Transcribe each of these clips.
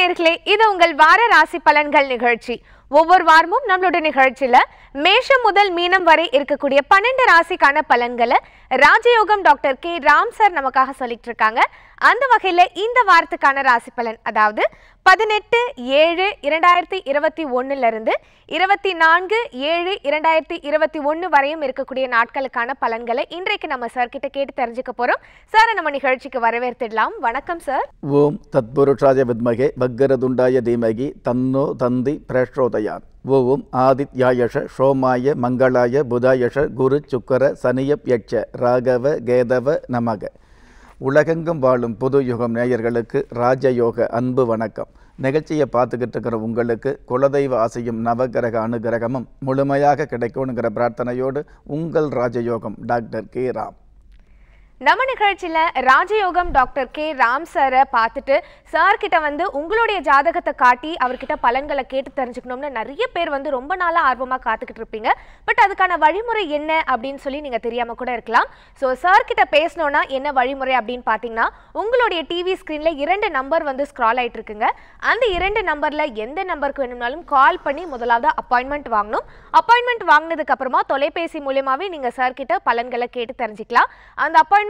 நேர்களே இது உங்கள் வார ராசி பலன்கள் நிகழ்ச்சி ஒவ்வொரு வாரமும் நம்மளோட நிகழ்ச்சியில மேஷம் முதல் மீனம் வரை இருக்கக்கூடிய பன்னெண்டு ராசிக்கான பலன்களை ராஜயோகம் டாக்டர் கே ராம் சார் நமக்காக சொல்லிட்டு இருக்காங்க அந்த வகையில் இந்த வாரத்துக்கான ராசி பலன் அதாவது பதினெட்டு ஏழு இரண்டாயிரத்தி இருபத்தி ஒன்றுலேருந்து இருபத்தி நான்கு ஏழு இரண்டாயிரத்தி இருபத்தி ஒன்று வரையும் இருக்கக்கூடிய நாட்களுக்கான பலன்களை இன்றைக்கு நம்ம சார் கிட்ட கேட்டு தெரிஞ்சுக்க போகிறோம் சார் நம்ம நிகழ்ச்சிக்கு வரவேற்றிடலாம் வணக்கம் சார் ஓம் தத்புருஷாய வித்மகே வக்கரதுண்டாய தீமகி தன்னோ தந்தி பிரேஷோதயான் ஓம் ஆதித்யாயஷ ஷோமாய மங்களாய புதாயஷ குரு சுக்கர சனியப் யட்ச ராகவ கேதவ நமக உலகெங்கும் வாழும் புது யுகம் நேயர்களுக்கு ராஜயோக அன்பு வணக்கம் நிகழ்ச்சியை பார்த்துக்கிட்டு இருக்கிற உங்களுக்கு குலதெய்வ ஆசையும் நவகிரக அனுகிரகமும் முழுமையாக கிடைக்கும்ங்கிற பிரார்த்தனையோடு உங்கள் ராஜயோகம் டாக்டர் கே ராம் நம்ம நிகழ்ச்சியில் ராஜயோகம் டாக்டர் கே ராம் சாரை பார்த்துட்டு சார்கிட்ட வந்து உங்களுடைய ஜாதகத்தை காட்டி அவர்கிட்ட பலன்களை கேட்டு தெரிஞ்சுக்கணும்னு நிறைய பேர் வந்து ரொம்ப நாளாக ஆர்வமாக காத்துக்கிட்டு இருப்பீங்க பட் அதுக்கான வழிமுறை என்ன அப்படின்னு சொல்லி நீங்கள் தெரியாமல் கூட இருக்கலாம் ஸோ சார்கிட்ட பேசணும்னா என்ன வழிமுறை அப்படின்னு பார்த்தீங்கன்னா உங்களுடைய டிவி ஸ்க்ரீனில் இரண்டு நம்பர் வந்து ஸ்க்ரால் ஆகிட்டு இருக்குங்க அந்த இரண்டு நம்பரில் எந்த நம்பருக்கு வேணும்னாலும் கால் பண்ணி முதலாவது அப்பாயின்மெண்ட் வாங்கணும் அப்பாயின்மெண்ட் வாங்கினதுக்கப்புறமா தொலைபேசி மூலியமாகவே நீங்கள் சார்கிட்ட பலன்களை கேட்டு தெரிஞ்சுக்கலாம் அந்த அப்பாயின்மெண்ட்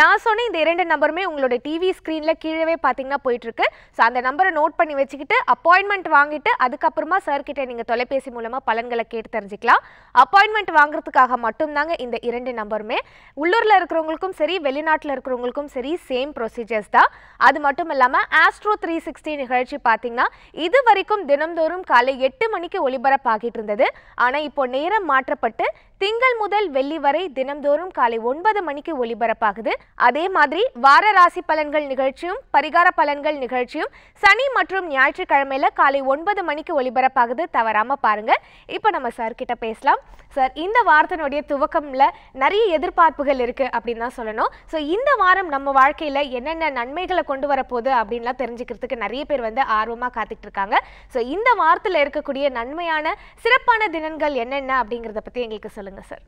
நான் சொன்ன இந்த இரண்டு நம்பருமே உங்களோட டிவி ஸ்க்ரீனில் கீழே பார்த்தீங்கன்னா போயிட்டுருக்கு ஸோ அந்த நம்பரை நோட் பண்ணி வச்சுக்கிட்டு அப்பாயின்மெண்ட் வாங்கிட்டு அதுக்கப்புறமா சார்கிட்ட நீங்கள் தொலைபேசி மூலமாக பலன்களை கேட்டு தெரிஞ்சுக்கலாம் அப்பாயின்மெண்ட் வாங்குறதுக்காக மட்டும்தாங்க இந்த இரண்டு நம்பருமே உள்ளூரில் இருக்கிறவங்களுக்கும் சரி வெளிநாட்டில் இருக்கிறவங்களுக்கும் சரி சேம் ப்ரொசீஜர்ஸ் தான் அது மட்டும் இல்லாமல் ஆஸ்ட்ரோ த்ரீ சிக்ஸ்டி நிகழ்ச்சி பார்த்தீங்கன்னா இது வரைக்கும் தினந்தோறும் காலை எட்டு மணிக்கு ஒளிபரப்பாகிட்டு இருந்தது ஆனால் இப்போ நேரம் மாற்றப்பட்டு திங்கள் முதல் வெள்ளி வரை தினம்தோறும் காலை ஒன்பது மணிக்கு ஒலிபரப்பாகுது அதே மாதிரி வார ராசி பலன்கள் நிகழ்ச்சியும் பரிகார பலன்கள் நிகழ்ச்சியும் சனி மற்றும் ஞாயிற்றுக்கிழமையில காலை ஒன்பது மணிக்கு ஒலிபரப்பாகுது தவறாம பாருங்க இப்போ நம்ம சார் கிட்ட பேசலாம் சார் இந்த வாரத்தினுடைய துவக்கம்ல நிறைய எதிர்பார்ப்புகள் இருக்கு அப்படின்னு தான் சொல்லணும் ஸோ இந்த வாரம் நம்ம வாழ்க்கையில என்னென்ன நன்மைகளை கொண்டு வரப்போகுது அப்படின்லாம் தெரிஞ்சுக்கிறதுக்கு நிறைய பேர் வந்து ஆர்வமாக காத்துட்டு இருக்காங்க ஸோ இந்த வாரத்தில் இருக்கக்கூடிய நன்மையான சிறப்பான தினங்கள் என்னென்ன அப்படிங்கிறத பற்றி எங்களுக்கு சொல்லுங்க listen.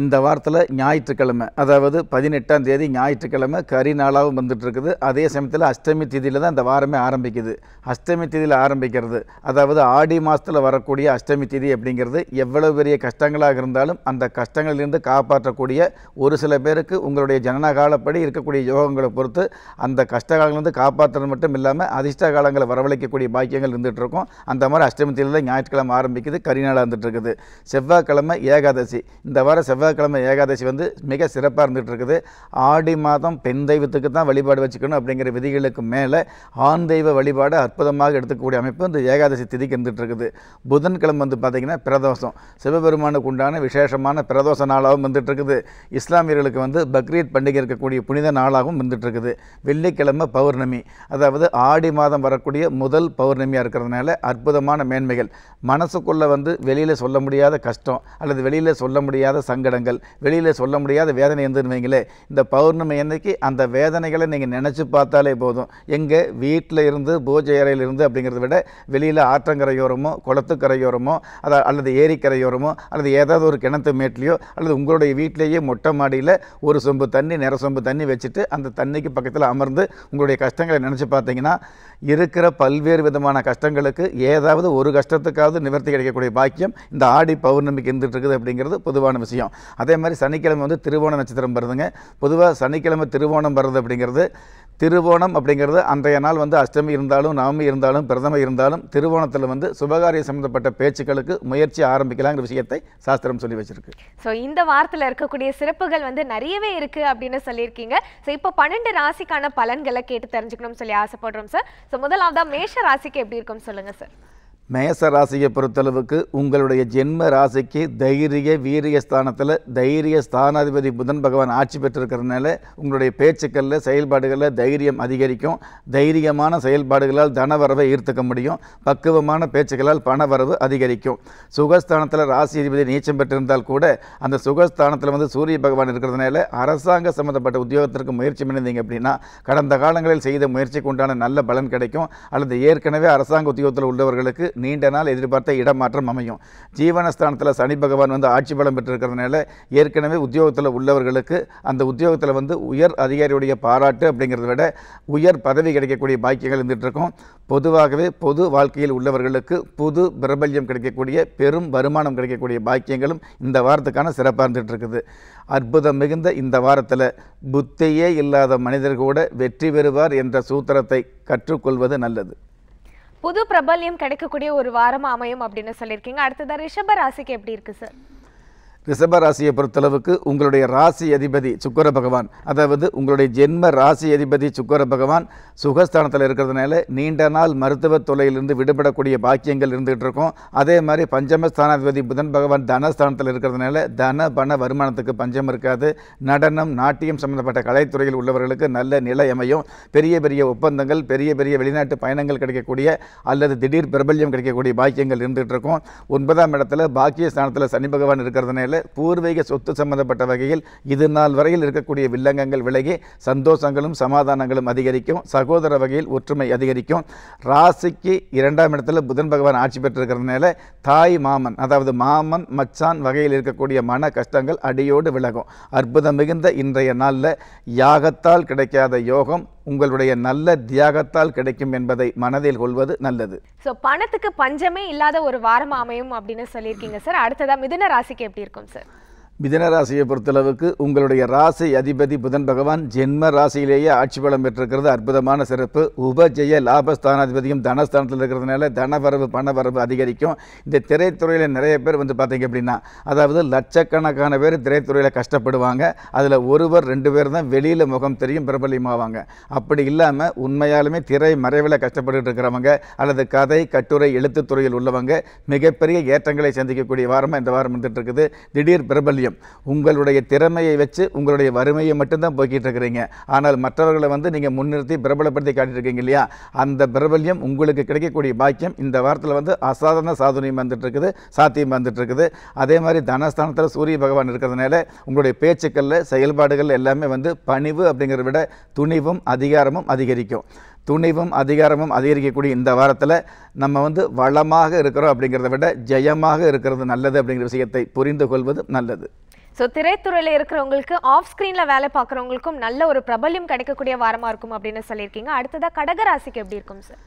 இந்த வாரத்தில் ஞாயிற்றுக்கிழமை அதாவது பதினெட்டாம் தேதி ஞாயிற்றுக்கிழமை கரி நாளாகவும் வந்துட்டுருக்குது அதே சமயத்தில் அஷ்டமி திதியில் தான் இந்த வாரமே ஆரம்பிக்குது அஷ்டமி திதியில் ஆரம்பிக்கிறது அதாவது ஆடி மாதத்தில் வரக்கூடிய அஷ்டமி தேதி அப்படிங்கிறது எவ்வளோ பெரிய கஷ்டங்களாக இருந்தாலும் அந்த கஷ்டங்களிலிருந்து காப்பாற்றக்கூடிய ஒரு சில பேருக்கு உங்களுடைய ஜனன காலப்படி இருக்கக்கூடிய யோகங்களை பொறுத்து அந்த கஷ்ட காலங்கள்லேருந்து காப்பாற்றுறது மட்டும் இல்லாமல் அதிர்ஷ்ட காலங்களை வரவழைக்கக்கூடிய பாக்கியங்கள் இருந்துகிட்டு அந்த மாதிரி அஷ்டமி தேதியில் ஞாயிற்றுக்கிழமை ஆரம்பிக்குது கரி நாளாக இருந்துகிட்ருக்குது செவ்வாய்க்கிழமை ஏகாதசி இந்த வாரம் செவ்வாய் செவ்வாய்க்கிழமை ஏகாதசி வந்து மிக சிறப்பாக இருந்துகிட்டு இருக்குது ஆடி மாதம் பெண் தெய்வத்துக்கு தான் வழிபாடு வச்சுக்கணும் அப்படிங்கிற விதிகளுக்கு மேலே ஆண் தெய்வ வழிபாடு அற்புதமாக எடுத்துக்கக்கூடிய அமைப்பு இந்த ஏகாதசி திதிக்கு இருந்துகிட்டு இருக்குது புதன்கிழமை வந்து பார்த்திங்கன்னா பிரதோஷம் சிவபெருமானுக்கு உண்டான விசேஷமான பிரதோஷ நாளாகவும் வந்துட்டு இருக்குது இஸ்லாமியர்களுக்கு வந்து பக்ரீத் பண்டிகை இருக்கக்கூடிய புனித நாளாகவும் இருந்துகிட்டு இருக்குது வெள்ளிக்கிழமை பௌர்ணமி அதாவது ஆடி மாதம் வரக்கூடிய முதல் பௌர்ணமியாக இருக்கிறதுனால அற்புதமான மேன்மைகள் மனசுக்குள்ளே வந்து வெளியில் சொல்ல முடியாத கஷ்டம் அல்லது வெளியில் சொல்ல முடியாத சங்கடம் சங்கடங்கள் வெளியில் சொல்ல முடியாத வேதனை இருந்துன்னு இந்த பௌர்ணமி அன்னைக்கு அந்த வேதனைகளை நீங்கள் நினச்சி பார்த்தாலே போதும் எங்கள் வீட்டில் இருந்து பூஜை அறையில் இருந்து அப்படிங்கிறத விட வெளியில் ஆற்றங்கரையோரமோ குளத்துக்கரையோரமோ அதை அல்லது ஏரிக்கரையோரமோ அல்லது ஏதாவது ஒரு கிணத்து மேட்லேயோ அல்லது உங்களுடைய வீட்டிலேயே மொட்டை மாடியில் ஒரு சொம்பு தண்ணி நிற சொம்பு தண்ணி வச்சுட்டு அந்த தண்ணிக்கு பக்கத்தில் அமர்ந்து உங்களுடைய கஷ்டங்களை நினச்சி பார்த்தீங்கன்னா இருக்கிற பல்வேறு விதமான கஷ்டங்களுக்கு ஏதாவது ஒரு கஷ்டத்துக்காவது நிவர்த்தி கிடைக்கக்கூடிய பாக்கியம் இந்த ஆடி பௌர்ணமிக்கு இருந்துகிட்டு இருக்குது அப்படிங்கிறது பொதுவான விஷயம் அதே மாதிரி சனிக்கிழமை வந்து திருவோண நட்சத்திரம் வருதுங்க பொதுவாக சனிக்கிழமை திருவோணம் வருது அப்படிங்கிறது திருவோணம் அப்படிங்கிறது அன்றைய நாள் வந்து அஷ்டமி இருந்தாலும் நவமி இருந்தாலும் பிரதமர் இருந்தாலும் திருவோணத்தில் வந்து சுபகாரியம் சம்மந்தப்பட்ட பேச்சுக்களுக்கு முயற்சி ஆரம்பிக்கலாங்கிற விஷயத்தை சாஸ்திரம் சொல்லி வச்சிருக்கு ஸோ இந்த வாரத்தில் இருக்கக்கூடிய சிறப்புகள் வந்து நிறையவே இருக்கு அப்படின்னு சொல்லியிருக்கீங்க ஸோ இப்போ பன்னெண்டு ராசிக்கான பலன்களை கேட்டு தெரிஞ்சுக்கணும்னு சொல்லி ஆசைப்படுறோம் சார் ஸோ முதலாவதா மேஷ ராசிக்கு எப்படி இருக்கும்னு சொல்லுங்க சார் மேச ராசியை பொறுத்தளவுக்கு உங்களுடைய ஜென்ம ராசிக்கு தைரிய வீரிய ஸ்தானத்தில் தைரிய ஸ்தானாதிபதி புதன் பகவான் ஆட்சி பெற்றிருக்கிறதுனால உங்களுடைய பேச்சுக்களில் செயல்பாடுகளில் தைரியம் அதிகரிக்கும் தைரியமான செயல்பாடுகளால் தனவரவை ஈர்த்துக்க முடியும் பக்குவமான பேச்சுக்களால் பணவரவு அதிகரிக்கும் சுகஸ்தானத்தில் ராசி அதிபதி நீச்சம் பெற்றிருந்தால் கூட அந்த சுகஸ்தானத்தில் வந்து சூரிய பகவான் இருக்கிறதுனால அரசாங்க சம்மந்தப்பட்ட உத்தியோகத்திற்கு முயற்சி பண்ணியிருந்தீங்க அப்படின்னா கடந்த காலங்களில் செய்த முயற்சிக்கு உண்டான நல்ல பலன் கிடைக்கும் அல்லது ஏற்கனவே அரசாங்க உத்தியோகத்தில் உள்ளவர்களுக்கு நீண்ட நாள் எதிர்பார்த்த இடமாற்றம் அமையும் ஜீவனஸ்தானத்தில் சனி பகவான் வந்து ஆட்சி பலம் பெற்றிருக்கிறதுனால ஏற்கனவே உத்தியோகத்தில் உள்ளவர்களுக்கு அந்த உத்தியோகத்தில் வந்து உயர் அதிகாரியுடைய பாராட்டு அப்படிங்கிறத விட உயர் பதவி கிடைக்கக்கூடிய பாக்கியங்கள் இருந்துகிட்ருக்கும் பொதுவாகவே பொது வாழ்க்கையில் உள்ளவர்களுக்கு புது பிரபல்யம் கிடைக்கக்கூடிய பெரும் வருமானம் கிடைக்கக்கூடிய பாக்கியங்களும் இந்த வாரத்துக்கான சிறப்பாக இருந்துகிட்ருக்குது அற்புதம் மிகுந்த இந்த வாரத்தில் புத்தியே இல்லாத மனிதர் கூட வெற்றி பெறுவார் என்ற சூத்திரத்தை கற்றுக்கொள்வது நல்லது புது பிரபல்யம் கிடைக்கக்கூடிய ஒரு வாரம் அமையும் அப்படின்னு சொல்லியிருக்கீங்க அடுத்ததாக ரிஷப ராசிக்கு எப்படி இருக்கு சார் ரிஷப ராசியை பொறுத்தளவுக்கு உங்களுடைய ராசி அதிபதி சுக்கர பகவான் அதாவது உங்களுடைய ஜென்ம ராசி அதிபதி சுக்கர பகவான் சுகஸ்தானத்தில் இருக்கிறதுனால நீண்ட நாள் மருத்துவ தொலையிலிருந்து விடுபடக்கூடிய பாக்கியங்கள் இருந்துகிட்டு இருக்கும் அதே மாதிரி பஞ்சமஸ்தானாதிபதி புதன் பகவான் தனஸ்தானத்தில் இருக்கிறதுனால தன பண வருமானத்துக்கு பஞ்சம் இருக்காது நடனம் நாட்டியம் சம்பந்தப்பட்ட கலைத்துறையில் உள்ளவர்களுக்கு நல்ல நிலை அமையும் பெரிய பெரிய ஒப்பந்தங்கள் பெரிய பெரிய வெளிநாட்டு பயணங்கள் கிடைக்கக்கூடிய அல்லது திடீர் பிரபல்யம் கிடைக்கக்கூடிய பாக்கியங்கள் இருந்துகிட்டு இருக்கும் ஒன்பதாம் இடத்துல பாக்கிய ஸ்தானத்தில் சனி பகவான் இருக்கிறதுனால வகையில் பூர்வீக சொத்து சம்பந்தப்பட்ட வகையில் இது நாள் வரையில் இருக்கக்கூடிய வில்லங்கங்கள் விலகி சந்தோஷங்களும் சமாதானங்களும் அதிகரிக்கும் சகோதர வகையில் ஒற்றுமை அதிகரிக்கும் ராசிக்கு இரண்டாம் இடத்துல புதன் பகவான் ஆட்சி பெற்றிருக்கிறதுனால தாய் மாமன் அதாவது மாமன் மச்சான் வகையில் இருக்கக்கூடிய மன கஷ்டங்கள் அடியோடு விலகும் அற்புதம் மிகுந்த இன்றைய நாளில் யாகத்தால் கிடைக்காத யோகம் உங்களுடைய நல்ல தியாகத்தால் கிடைக்கும் என்பதை மனதில் கொள்வது நல்லது ஸோ பணத்துக்கு பஞ்சமே இல்லாத ஒரு வாரம் அமையும் அப்படின்னு சொல்லியிருக்கீங்க சார் அடுத்ததாக மிதுன ராசிக்கு எப்படி இருக்கும் சார் மிதனராசியை பொறுத்தளவுக்கு உங்களுடைய ராசி அதிபதி புதன் பகவான் ஜென்ம ராசியிலேயே ஆட்சி பலம் பெற்றிருக்கிறது அற்புதமான சிறப்பு உபஜெய லாபஸ்தானாதிபதியும் தனஸ்தானத்தில் இருக்கிறதுனால தனவரவு வரவு அதிகரிக்கும் இந்த திரைத்துறையில் நிறைய பேர் வந்து பார்த்தீங்க அப்படின்னா அதாவது லட்சக்கணக்கான பேர் திரைத்துறையில் கஷ்டப்படுவாங்க அதில் ஒருவர் ரெண்டு பேர் தான் வெளியில் முகம் தெரியும் பிரபலியமாவாங்க அப்படி இல்லாமல் உண்மையாலுமே திரை மறைவில் கஷ்டப்பட்டு இருக்கிறவங்க அல்லது கதை கட்டுரை எழுத்துத்துறையில் உள்ளவங்க மிகப்பெரிய ஏற்றங்களை சந்திக்கக்கூடிய வாரமாக இந்த வாரம் வந்துட்டு இருக்குது திடீர் பிரபல்யம் முடியும் உங்களுடைய திறமையை வச்சு உங்களுடைய வறுமையை மட்டும்தான் போய்கிட்டு இருக்கிறீங்க ஆனால் மற்றவர்களை வந்து நீங்கள் முன்னிறுத்தி பிரபலப்படுத்தி காட்டிட்டு இல்லையா அந்த பிரபல்யம் உங்களுக்கு கிடைக்கக்கூடிய பாக்கியம் இந்த வாரத்தில் வந்து அசாதாரண சாதுரியம் இருக்குது சாத்தியம் வந்துட்டு இருக்குது அதே மாதிரி தனஸ்தானத்தில் சூரிய பகவான் இருக்கிறதுனால உங்களுடைய பேச்சுக்களில் செயல்பாடுகள் எல்லாமே வந்து பணிவு அப்படிங்கிறத விட துணிவும் அதிகாரமும் அதிகரிக்கும் துணிவும் அதிகாரமும் அதிகரிக்கக்கூடிய இந்த வாரத்தில் நம்ம வந்து வளமாக இருக்கிறோம் அப்படிங்கிறத விட ஜெயமாக இருக்கிறது நல்லது அப்படிங்கிற விஷயத்தை புரிந்து கொள்வது நல்லது ஸோ திரைத்துறையில் இருக்கிறவங்களுக்கு ஆஃப் ஸ்க்ரீனில் வேலை பார்க்குறவங்களுக்கும் நல்ல ஒரு பிரபல்யம் கிடைக்கக்கூடிய வாரமாக இருக்கும் அப்படின்னு சொல்லியிருக்கீங்க அடுத்ததாக கடகராசிக்கு எப்படி இருக்கும் சார்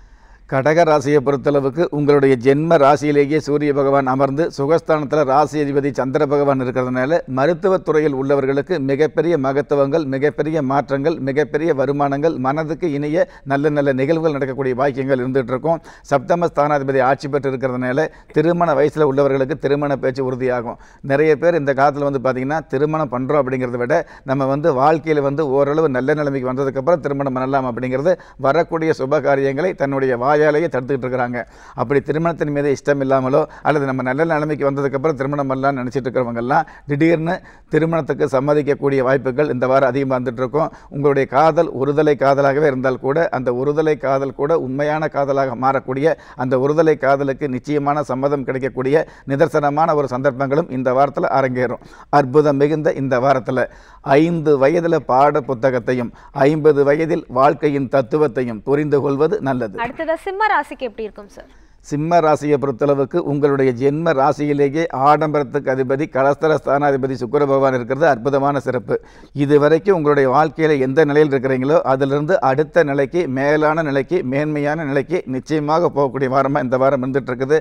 கடக ராசியை பொறுத்தளவுக்கு உங்களுடைய ஜென்ம ராசியிலேயே சூரிய பகவான் அமர்ந்து சுகஸ்தானத்தில் ராசி அதிபதி சந்திர பகவான் இருக்கிறதுனால மருத்துவத்துறையில் உள்ளவர்களுக்கு மிகப்பெரிய மகத்துவங்கள் மிகப்பெரிய மாற்றங்கள் மிகப்பெரிய வருமானங்கள் மனதுக்கு இணைய நல்ல நல்ல நிகழ்வுகள் நடக்கக்கூடிய வாக்கியங்கள் இருந்துகிட்டு இருக்கும் சப்தம ஸ்தானாதிபதி ஆட்சி பெற்று இருக்கிறதுனால திருமண வயசில் உள்ளவர்களுக்கு திருமண பேச்சு உறுதியாகும் நிறைய பேர் இந்த காலத்தில் வந்து பார்த்திங்கன்னா திருமணம் பண்ணுறோம் அப்படிங்கிறத விட நம்ம வந்து வாழ்க்கையில் வந்து ஓரளவு நல்ல நிலைமைக்கு வந்ததுக்கப்புறம் திருமணம் பண்ணலாம் அப்படிங்கிறது வரக்கூடிய சுப காரியங்களை தன்னுடைய வா வாயாலேயே தடுத்துக்கிட்டு இருக்கிறாங்க அப்படி திருமணத்தின் மீது இஷ்டம் இல்லாமலோ அல்லது நம்ம நல்ல நிலைமைக்கு வந்ததுக்கப்புறம் திருமணம் எல்லாம் நினச்சிட்டு இருக்கிறவங்கெல்லாம் திடீர்னு திருமணத்துக்கு சம்மதிக்கக்கூடிய வாய்ப்புகள் இந்த வாரம் அதிகமாக வந்துட்டுருக்கோம் உங்களுடைய காதல் ஒருதலை காதலாகவே இருந்தால் கூட அந்த ஒருதலை காதல் கூட உண்மையான காதலாக மாறக்கூடிய அந்த ஒருதலை காதலுக்கு நிச்சயமான சம்மதம் கிடைக்கக்கூடிய நிதர்சனமான ஒரு சந்தர்ப்பங்களும் இந்த வாரத்தில் அரங்கேறும் அற்புதம் மிகுந்த இந்த வாரத்தில் ஐந்து வயதில் பாட புத்தகத்தையும் ஐம்பது வயதில் வாழ்க்கையின் தத்துவத்தையும் புரிந்து கொள்வது நல்லது அடுத்ததாக சிம்ம ராசிக்கு எப்படி இருக்கும் சார் சிம்ம ராசியை பொறுத்தளவுக்கு உங்களுடைய ஜென்ம ராசியிலேயே ஆடம்பரத்துக்கு அதிபதி கலஸ்தர ஸ்தானாதிபதி சுக்கர பகவான் இருக்கிறது அற்புதமான சிறப்பு இதுவரைக்கும் உங்களுடைய வாழ்க்கையில் எந்த நிலையில் இருக்கிறீங்களோ அதிலிருந்து அடுத்த நிலைக்கு மேலான நிலைக்கு மேன்மையான நிலைக்கு நிச்சயமாக போகக்கூடிய வாரமாக இந்த வாரம் இருந்துகிட்ருக்குது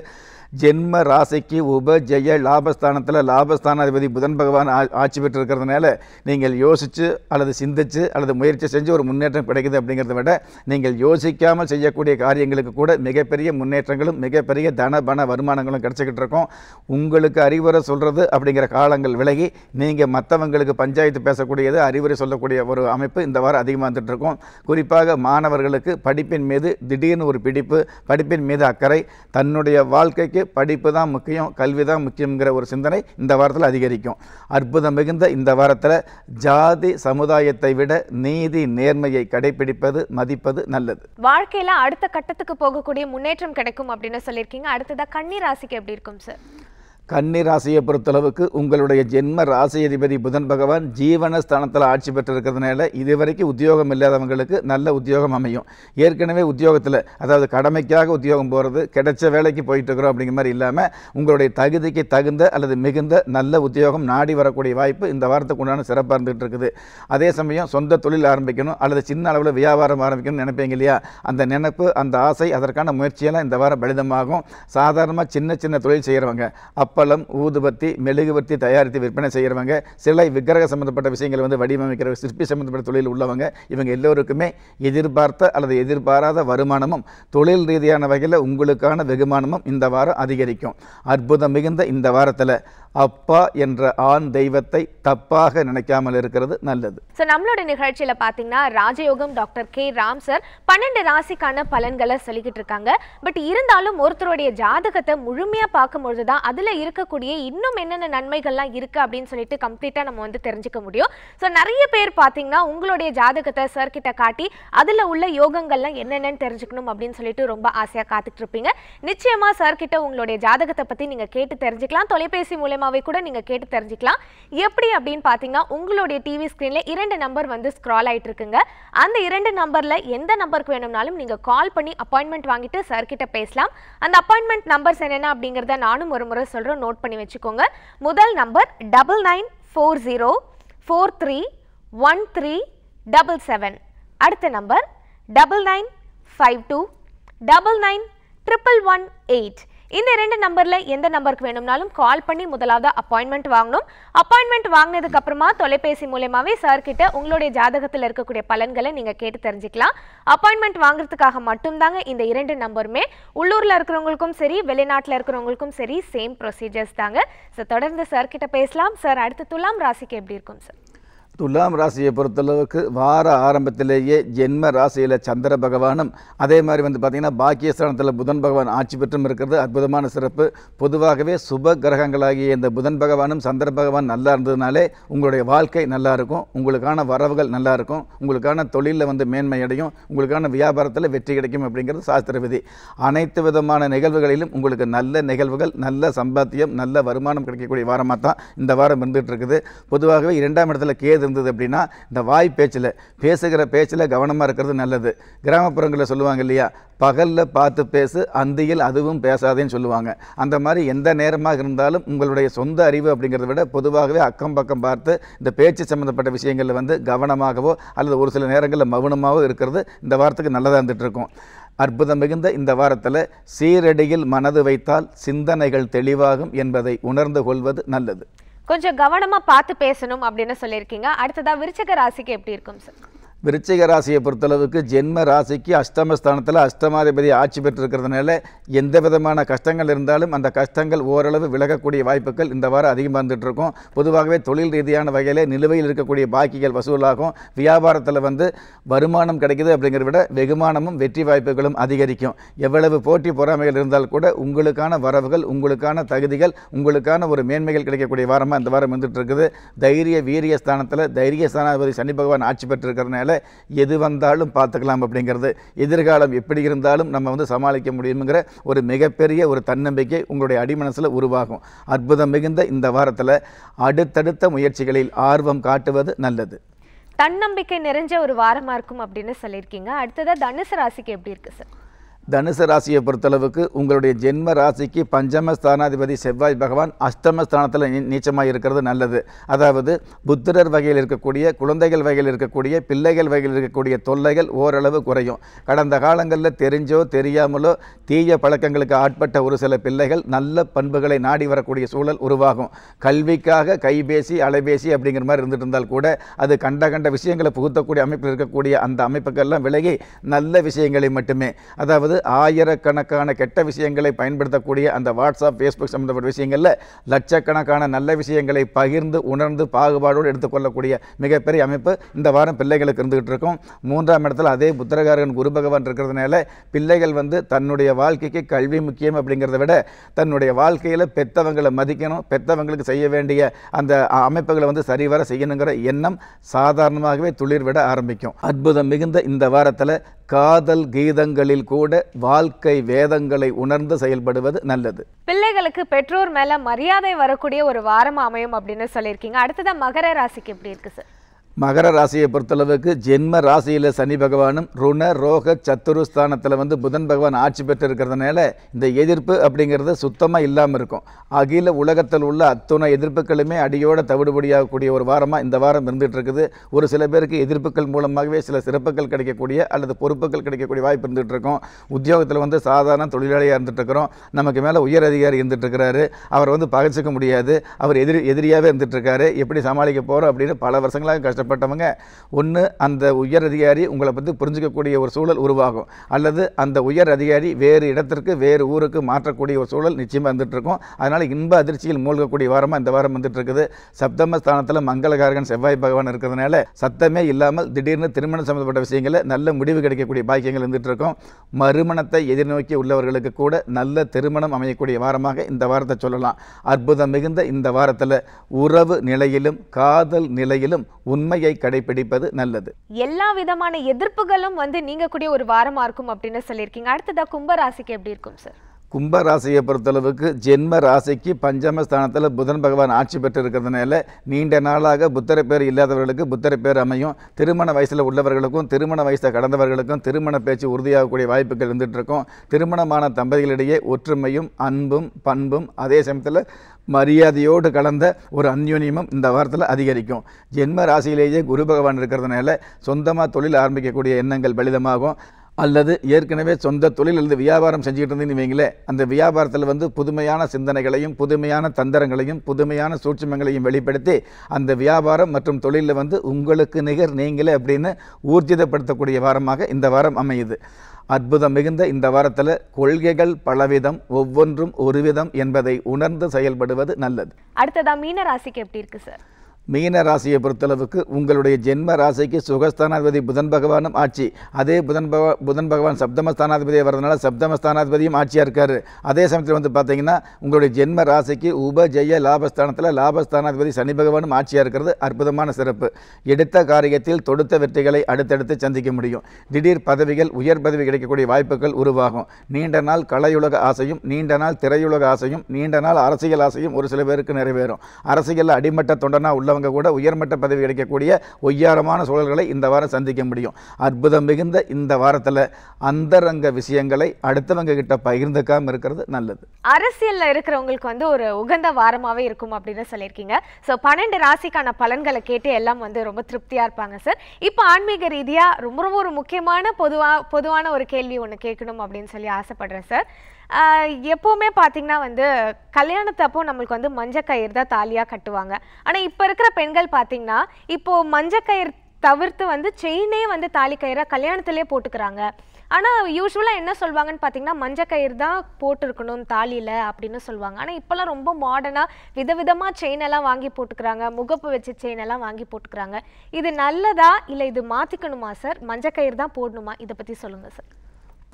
ஜென்ம ராசிக்கு உப ஜெய லாபஸ்தானத்தில் லாபஸ்தானாதிபதி புதன் பகவான் ஆட்சி பெற்றிருக்கிறதுனால நீங்கள் யோசித்து அல்லது சிந்தித்து அல்லது முயற்சி செஞ்சு ஒரு முன்னேற்றம் கிடைக்குது அப்படிங்கிறத விட நீங்கள் யோசிக்காமல் செய்யக்கூடிய காரியங்களுக்கு கூட மிகப்பெரிய முன்னேற்றங்களும் மிகப்பெரிய தன பண வருமானங்களும் கிடச்சிக்கிட்டு இருக்கோம் உங்களுக்கு அறிவுரை சொல்கிறது அப்படிங்கிற காலங்கள் விலகி நீங்கள் மற்றவங்களுக்கு பஞ்சாயத்து பேசக்கூடியது அறிவுரை சொல்லக்கூடிய ஒரு அமைப்பு இந்த வாரம் அதிகமாக வந்துட்டுருக்கோம் குறிப்பாக மாணவர்களுக்கு படிப்பின் மீது திடீர்னு ஒரு பிடிப்பு படிப்பின் மீது அக்கறை தன்னுடைய வாழ்க்கைக்கு படிப்பு தான் முக்கியம் கல்வி தான் முக்கியங்கிற ஒரு சிந்தனை இந்த வாரத்தில் அதிகரிக்கும் அற்புதம் மிகுந்த இந்த வாரத்தில் ஜாதி சமுதாயத்தை விட நீதி நேர்மையை கடைபிடிப்பது மதிப்பது நல்லது வாழ்க்கையில் அடுத்த கட்டத்துக்கு போகக்கூடிய முன்னேற்றம் கிடைக்கும் அப்படின்னு சொல்லியிருக்கீங்க அடுத்ததாக கண்ணீர் ராசிக்கு எப்படி இருக்கும் சார் கன்னி ராசியை பொறுத்தளவுக்கு உங்களுடைய ஜென்ம ராசி அதிபதி புதன் பகவான் ஜீவனஸ்தானத்தில் ஆட்சி பெற்றிருக்கிறதுனால இதுவரைக்கும் உத்தியோகம் இல்லாதவங்களுக்கு நல்ல உத்தியோகம் அமையும் ஏற்கனவே உத்தியோகத்தில் அதாவது கடமைக்காக உத்தியோகம் போகிறது கிடைச்ச வேலைக்கு போயிட்டுருக்குறோம் அப்படிங்கிற மாதிரி இல்லாமல் உங்களுடைய தகுதிக்கு தகுந்த அல்லது மிகுந்த நல்ல உத்தியோகம் நாடி வரக்கூடிய வாய்ப்பு இந்த வாரத்துக்கு உண்டான சிறப்பாக இருந்துகிட்டு இருக்குது அதே சமயம் சொந்த தொழில் ஆரம்பிக்கணும் அல்லது சின்ன அளவில் வியாபாரம் ஆரம்பிக்கணும்னு நினைப்பீங்க இல்லையா அந்த நினைப்பு அந்த ஆசை அதற்கான முயற்சியெல்லாம் இந்த வாரம் பலிதமாகும் சாதாரணமாக சின்ன சின்ன தொழில் செய்கிறவங்க அப் அப்பளம் ஊதுபத்தி மெழுகுபத்தி தயாரித்து விற்பனை செய்கிறவங்க சிலை விக்கிரக சம்மந்தப்பட்ட விஷயங்களை வந்து வடிவமைக்கிற சிற்பி சம்மந்தப்பட்ட தொழில் உள்ளவங்க இவங்க எல்லோருக்குமே எதிர்பார்த்த அல்லது எதிர்பாராத வருமானமும் தொழில் ரீதியான வகையில் உங்களுக்கான வெகுமானமும் இந்த வாரம் அதிகரிக்கும் அற்புதம் மிகுந்த இந்த வாரத்தில் அப்பா என்ற ஆண் தெய்வத்தை தப்பாக நினைக்காமல் இருக்கிறது நல்லது ஸோ நம்மளோட நிகழ்ச்சியில் பார்த்தீங்கன்னா ராஜயோகம் டாக்டர் கே ராம் சார் பன்னெண்டு ராசிக்கான பலன்களை சொல்லிக்கிட்டு இருக்காங்க பட் இருந்தாலும் ஒருத்தருடைய ஜாதகத்தை முழுமையாக பார்க்கும் பொழுதுதான் அதில் இருக்கக்கூடிய இன்னும் என்னென்ன நன்மைகள்லாம் இருக்கு அப்படின்னு சொல்லிட்டு கம்ப்ளீட்டாக நம்ம வந்து தெரிஞ்சுக்க முடியும் ஸோ நிறைய பேர் பார்த்தீங்கன்னா உங்களுடைய ஜாதகத்தை கிட்ட காட்டி அதில் உள்ள யோகங்கள்லாம் என்னென்னு தெரிஞ்சுக்கணும் அப்படின்னு சொல்லிட்டு ரொம்ப ஆசையாக காத்துட்டு இருப்பீங்க நிச்சயமா சார் கிட்ட உங்களுடைய ஜாதகத்தை பற்றி நீங்கள் கேட்டு தெரிஞ்சுக்கலாம் தொலைபேசி மூலயமா மூலமாகவே கூட நீங்கள் கேட்டு தெரிஞ்சுக்கலாம் எப்படி அப்படின்னு பார்த்தீங்கன்னா உங்களுடைய டிவி ஸ்க்ரீனில் இரண்டு நம்பர் வந்து ஸ்க்ரால் ஆகிட்டு இருக்குங்க அந்த இரண்டு நம்பரில் எந்த நம்பருக்கு வேணும்னாலும் நீங்கள் கால் பண்ணி அப்பாயின்மெண்ட் வாங்கிட்டு சார்கிட்ட பேசலாம் அந்த அப்பாயின்மெண்ட் நம்பர்ஸ் என்னென்ன அப்படிங்கிறத நானும் ஒரு முறை சொல்கிறேன் நோட் பண்ணி வச்சுக்கோங்க முதல் number double nine four zero four three one three double seven அடுத்த number double nine five two double nine triple one eight இந்த ரெண்டு நம்பரில் எந்த நம்பருக்கு வேணும்னாலும் கால் பண்ணி முதலாவது அப்பாயின்மெண்ட் வாங்கணும் அப்பாயின்மெண்ட் வாங்கினதுக்கு அப்புறமா தொலைபேசி மூலயமாவே சார்கிட்ட உங்களுடைய ஜாதகத்தில் இருக்கக்கூடிய பலன்களை நீங்கள் கேட்டு தெரிஞ்சுக்கலாம் அப்பாயின்மெண்ட் வாங்குறதுக்காக மட்டும்தாங்க இந்த இரண்டு நம்பருமே உள்ளூரில் இருக்கிறவங்களுக்கும் சரி வெளிநாட்டில் இருக்கிறவங்களுக்கும் சரி சேம் ப்ரொசீஜர்ஸ் தாங்க ஸோ தொடர்ந்து சார்கிட்ட பேசலாம் சார் அடுத்து துலாம் ராசிக்கு எப்படி இருக்கும் சார் துலாம் ராசியை பொறுத்தளவுக்கு வார ஆரம்பத்திலேயே ஜென்ம ராசியில் சந்திர பகவானும் அதே மாதிரி வந்து பார்த்திங்கன்னா பாக்கியஸ்தானத்தில் புதன் பகவான் ஆட்சி பெற்றும் இருக்கிறது அற்புதமான சிறப்பு பொதுவாகவே சுப கிரகங்களாகிய இந்த புதன் பகவானும் சந்திர பகவான் நல்லா இருந்ததுனாலே உங்களுடைய வாழ்க்கை நல்லாயிருக்கும் உங்களுக்கான வரவுகள் நல்லாயிருக்கும் உங்களுக்கான தொழிலில் வந்து மேன்மை அடையும் உங்களுக்கான வியாபாரத்தில் வெற்றி கிடைக்கும் அப்படிங்கிறது சாஸ்திர விதி அனைத்து விதமான நிகழ்வுகளிலும் உங்களுக்கு நல்ல நிகழ்வுகள் நல்ல சம்பாத்தியம் நல்ல வருமானம் கிடைக்கக்கூடிய வாரமாக தான் இந்த வாரம் இருந்துகிட்டு இருக்குது பொதுவாகவே இரண்டாம் இடத்துல கேது இருந்தது அப்படின்னா இந்த வாய் பேச்சில் பேசுகிற பேச்சில் கவனமாக இருக்கிறது நல்லது கிராமப்புறங்களில் சொல்லுவாங்க இல்லையா பகலில் பார்த்து பேசு அந்தியில் அதுவும் பேசாதேன்னு சொல்லுவாங்க அந்த மாதிரி எந்த நேரமாக இருந்தாலும் உங்களுடைய சொந்த அறிவு அப்படிங்கிறத விட பொதுவாகவே அக்கம் பக்கம் பார்த்து இந்த பேச்சு சம்மந்தப்பட்ட விஷயங்களில் வந்து கவனமாகவோ அல்லது ஒரு சில நேரங்களில் மௌனமாகவோ இருக்கிறது இந்த வாரத்துக்கு நல்லதாக இருந்துகிட்ருக்கும் அற்புதம் மிகுந்த இந்த வாரத்தில் சீரடியில் மனது வைத்தால் சிந்தனைகள் தெளிவாகும் என்பதை உணர்ந்து கொள்வது நல்லது கொஞ்சம் கவனமாக பார்த்து பேசணும் அப்படின்னு சொல்லியிருக்கீங்க அடுத்ததாக விருச்சக ராசிக்கு எப்படி இருக்கும் சார் விருச்சிக ராசியை பொறுத்தளவுக்கு ஜென்ம ராசிக்கு அஷ்டமஸ்தானத்தில் அஷ்டமாதிபதி ஆட்சி பெற்றிருக்கிறதுனால எந்த விதமான கஷ்டங்கள் இருந்தாலும் அந்த கஷ்டங்கள் ஓரளவு விலகக்கூடிய வாய்ப்புகள் இந்த வாரம் அதிகமாக வந்துட்டு இருக்கும் பொதுவாகவே தொழில் ரீதியான வகையில் நிலுவையில் இருக்கக்கூடிய பாக்கிகள் வசூலாகும் வியாபாரத்தில் வந்து வருமானம் கிடைக்குது அப்படிங்கிறத விட வெகுமானமும் வெற்றி வாய்ப்புகளும் அதிகரிக்கும் எவ்வளவு போட்டி பொறாமைகள் இருந்தால் கூட உங்களுக்கான வரவுகள் உங்களுக்கான தகுதிகள் உங்களுக்கான ஒரு மேன்மைகள் கிடைக்கக்கூடிய வாரமாக இந்த வாரம் வந்துட்டு இருக்குது தைரிய வீரிய ஸ்தானத்தில் தைரிய ஸ்தானாதிபதி சனி பகவான் ஆட்சி பெற்றிருக்கிறதுனால எது வந்தாலும் பார்த்துக்கலாம் அப்படிங்கிறது எதிர்காலம் எப்படி இருந்தாலும் நம்ம வந்து சமாளிக்க முடியுங்கிற ஒரு மிகப்பெரிய ஒரு தன்னம்பிக்கை உங்களுடைய அடிமனசில் உருவாகும் அற்புதம் மிகுந்த இந்த வாரத்தில் அடுத்தடுத்த முயற்சிகளில் ஆர்வம் காட்டுவது நல்லது தன்னம்பிக்கை நிறைஞ்ச ஒரு வாரமாக இருக்கும் அப்படின்னு சொல்லியிருக்கீங்க அடுத்ததாக தனுசு ராசிக்கு எப்படி இருக்குது சார் தனுசு ராசியை பொறுத்தளவுக்கு உங்களுடைய ஜென்ம ராசிக்கு பஞ்சம ஸ்தானாதிபதி செவ்வாய் பகவான் அஷ்டம ஸ்தானத்தில் நீச்சமாக இருக்கிறது நல்லது அதாவது புத்திரர் வகையில் இருக்கக்கூடிய குழந்தைகள் வகையில் இருக்கக்கூடிய பிள்ளைகள் வகையில் இருக்கக்கூடிய தொல்லைகள் ஓரளவு குறையும் கடந்த காலங்களில் தெரிஞ்சோ தெரியாமலோ தீய பழக்கங்களுக்கு ஆட்பட்ட ஒரு சில பிள்ளைகள் நல்ல பண்புகளை நாடி வரக்கூடிய சூழல் உருவாகும் கல்விக்காக கைபேசி அலைபேசி அப்படிங்கிற மாதிரி இருந்துட்டு இருந்தால் கூட அது கண்ட கண்ட விஷயங்களை புகுத்தக்கூடிய அமைப்பில் இருக்கக்கூடிய அந்த அமைப்புகள்லாம் விலகி நல்ல விஷயங்களை மட்டுமே அதாவது தொடர்ந்து ஆயிரக்கணக்கான கெட்ட விஷயங்களை பயன்படுத்தக்கூடிய அந்த வாட்ஸ்அப் ஃபேஸ்புக் சம்மந்தப்பட்ட விஷயங்களில் லட்சக்கணக்கான நல்ல விஷயங்களை பகிர்ந்து உணர்ந்து பாகுபாடோடு எடுத்துக்கொள்ளக்கூடிய மிகப்பெரிய அமைப்பு இந்த வாரம் பிள்ளைகளுக்கு இருந்துகிட்டு இருக்கும் மூன்றாம் இடத்துல அதே புத்திரகாரன் குரு பகவான் இருக்கிறதுனால பிள்ளைகள் வந்து தன்னுடைய வாழ்க்கைக்கு கல்வி முக்கியம் அப்படிங்கிறத விட தன்னுடைய வாழ்க்கையில் பெற்றவங்களை மதிக்கணும் பெற்றவங்களுக்கு செய்ய வேண்டிய அந்த அமைப்புகளை வந்து சரிவர செய்யணுங்கிற எண்ணம் சாதாரணமாகவே துளிர் விட ஆரம்பிக்கும் அற்புதம் மிகுந்த இந்த வாரத்தில் காதல் கீதங்களில் கூட வாழ்க்கை வேதங்களை உணர்ந்து செயல்படுவது நல்லது பிள்ளைகளுக்கு பெற்றோர் மேல மரியாதை வரக்கூடிய ஒரு வாரம் அமையும் அப்படின்னு சொல்லியிருக்கீங்க அடுத்ததான் மகர ராசிக்கு எப்படி இருக்கு சார் மகர ராசியை பொறுத்தளவுக்கு ஜென்ம ராசியில் சனி பகவானும் ருண ரோக சத்துரு ஸ்தானத்தில் வந்து புதன் பகவான் ஆட்சி பெற்று இருக்கிறதுனால இந்த எதிர்ப்பு அப்படிங்கிறது சுத்தமாக இல்லாமல் இருக்கும் அகில உலகத்தில் உள்ள அத்துணை எதிர்ப்புகளுமே அடியோட தவிடுபடியாகக்கூடிய ஒரு வாரமாக இந்த வாரம் இருந்துகிட்டு இருக்குது ஒரு சில பேருக்கு எதிர்ப்புகள் மூலமாகவே சில சிறப்புகள் கிடைக்கக்கூடிய அல்லது பொறுப்புகள் கிடைக்கக்கூடிய வாய்ப்பு இருந்துகிட்டு இருக்கோம் உத்தியோகத்தில் வந்து சாதாரண தொழிலாளியாக இருந்துகிட்டு இருக்கிறோம் நமக்கு மேலே உயர் அதிகாரி இருந்துகிட்டு இருக்கிறாரு அவர் வந்து பகச்சிக்க முடியாது அவர் எதிரி எதிரியாகவே இருந்துகிட்டு இருக்காரு எப்படி சமாளிக்க போகிறோம் அப்படின்னு பல வருஷங்களாக கஷ்டம் சம்மந்தப்பட்டவங்க ஒன்று அந்த உயர் அதிகாரி உங்களை பற்றி புரிஞ்சிக்கக்கூடிய ஒரு சூழல் உருவாகும் அல்லது அந்த உயர் அதிகாரி வேறு இடத்திற்கு வேறு ஊருக்கு மாற்றக்கூடிய ஒரு சூழல் நிச்சயமாக வந்துட்டுருக்கும் அதனால் இன்ப அதிர்ச்சியில் மூழ்கக்கூடிய வாரமாக இந்த வாரம் வந்துட்டுருக்குது சப்தம ஸ்தானத்தில் மங்களகாரகன் செவ்வாய் பகவான் இருக்கிறதுனால சத்தமே இல்லாமல் திடீர்னு திருமணம் சம்மந்தப்பட்ட விஷயங்களில் நல்ல முடிவு கிடைக்கக்கூடிய பாக்கியங்கள் வந்துட்டுருக்கும் மறுமணத்தை எதிர்நோக்கி உள்ளவர்களுக்கு கூட நல்ல திருமணம் அமையக்கூடிய வாரமாக இந்த வாரத்தை சொல்லலாம் அற்புதம் மிகுந்த இந்த வாரத்தில் உறவு நிலையிலும் காதல் நிலையிலும் உண்மை உண்மையை கடைபிடிப்பது நல்லது எல்லா விதமான எதிர்ப்புகளும் வந்து நீங்க கூடிய ஒரு வாரமா இருக்கும் அப்படின்னு சொல்லியிருக்கீங்க அடுத்ததா கும்பராசிக்கு எப்படி இருக்கும் சார் கும்ப ராசியை பொறுத்தளவுக்கு ஜென்ம ராசிக்கு பஞ்சம ஸ்தானத்தில் புதன் பகவான் ஆட்சி பெற்று இருக்கிறதுனால நீண்ட நாளாக புத்தரை பேர் இல்லாதவர்களுக்கு புத்தரை பேர் அமையும் திருமண வயசில் உள்ளவர்களுக்கும் திருமண வயசை கடந்தவர்களுக்கும் திருமண பேச்சு உறுதியாகக்கூடிய வாய்ப்புகள் இருந்துகிட்டு இருக்கும் திருமணமான தம்பதிகளிடையே ஒற்றுமையும் அன்பும் பண்பும் அதே சமயத்தில் மரியாதையோடு கலந்த ஒரு அந்யோன்யமும் இந்த வாரத்தில் அதிகரிக்கும் ஜென்ம ராசியிலேயே குரு பகவான் இருக்கிறதுனால சொந்தமாக தொழில் ஆரம்பிக்கக்கூடிய எண்ணங்கள் பலிதமாகும் அல்லது ஏற்கனவே சொந்த தொழில் அல்லது வியாபாரம் செஞ்சுக்கிட்டு இருந்தீங்கன்னு வைங்களே அந்த வியாபாரத்தில் வந்து புதுமையான சிந்தனைகளையும் புதுமையான தந்திரங்களையும் புதுமையான சூட்சமங்களையும் வெளிப்படுத்தி அந்த வியாபாரம் மற்றும் தொழிலில் வந்து உங்களுக்கு நிகர் நீங்களே அப்படின்னு ஊர்ஜிதப்படுத்தக்கூடிய வாரமாக இந்த வாரம் அமையுது அற்புதம் மிகுந்த இந்த வாரத்தில் கொள்கைகள் பலவிதம் ஒவ்வொன்றும் ஒருவிதம் என்பதை உணர்ந்து செயல்படுவது நல்லது அடுத்ததா மீன ராசிக்கு எப்படி இருக்கு சார் மீன ராசியை பொறுத்தளவுக்கு உங்களுடைய ஜென்ம ராசிக்கு சுகஸ்தானாதிபதி புதன் பகவானும் ஆட்சி அதே புதன் பக புதன் பகவான் சப்தமஸ்தானாதிபதியாக வரதுனால சப்தமஸ்தானாதிபதியும் ஆட்சியாக இருக்கார் அதே சமயத்தில் வந்து பார்த்தீங்கன்னா உங்களுடைய ஜென்ம ராசிக்கு உபஜெய லாபஸ்தானத்தில் லாபஸ்தானாதிபதி சனி பகவானும் ஆட்சியாக இருக்கிறது அற்புதமான சிறப்பு எடுத்த காரியத்தில் தொடுத்த வெற்றிகளை அடுத்தடுத்து சந்திக்க முடியும் திடீர் பதவிகள் உயர் பதவி கிடைக்கக்கூடிய வாய்ப்புகள் உருவாகும் நீண்ட நாள் கலையுலக ஆசையும் நீண்ட நாள் திரையுலக ஆசையும் நீண்ட நாள் அரசியல் ஆசையும் ஒரு சில பேருக்கு நிறைவேறும் அரசியலில் அடிமட்ட தொண்டனாக உள்ள இருக்கிறவங்க கூட உயர்மட்ட பதவி கிடைக்கக்கூடிய ஒய்யாரமான சூழல்களை இந்த வாரம் சந்திக்க முடியும் அற்புதம் மிகுந்த இந்த வாரத்தில் அந்தரங்க விஷயங்களை அடுத்தவங்க கிட்ட பகிர்ந்துக்காமல் இருக்கிறது நல்லது அரசியலில் இருக்கிறவங்களுக்கு வந்து ஒரு உகந்த வாரமாகவே இருக்கும் அப்படின்னு சொல்லியிருக்கீங்க ஸோ பன்னெண்டு ராசிக்கான பலன்களை கேட்டு எல்லாம் வந்து ரொம்ப திருப்தியாக இருப்பாங்க சார் இப்போ ஆன்மீக ரீதியாக ரொம்ப ரொம்ப ஒரு முக்கியமான பொதுவாக பொதுவான ஒரு கேள்வி ஒன்று கேட்கணும் அப்படின்னு சொல்லி ஆசைப்படுறேன் சார் எப்போவுமே பார்த்திங்கன்னா வந்து கல்யாணத்தப்போ நம்மளுக்கு வந்து மஞ்சக்கயிறு கயிறு தான் தாலியாக கட்டுவாங்க ஆனால் இப்போ இருக்கிற பெண்கள் பார்த்தீங்கன்னா இப்போது மஞ்சக்கயிறு கயிறு தவிர்த்து வந்து செயினே வந்து தாலி கயிறாக கல்யாணத்துலேயே போட்டுக்கிறாங்க ஆனால் யூஸ்வலாக என்ன சொல்லுவாங்கன்னு பார்த்தீங்கன்னா மஞ்சக்கயிறு கயிறு தான் போட்டிருக்கணும் தாலியில் அப்படின்னு சொல்லுவாங்க ஆனால் இப்போல்லாம் ரொம்ப மாடர்னாக விதவிதமாக செயின் எல்லாம் வாங்கி போட்டுக்கிறாங்க முகப்பு வச்சு செயின் எல்லாம் வாங்கி போட்டுக்கிறாங்க இது நல்லதா இல்லை இது மாற்றிக்கணுமா சார் மஞ்சக்கயிறு கயிறு தான் போடணுமா இதை பற்றி சொல்லுங்கள் சார்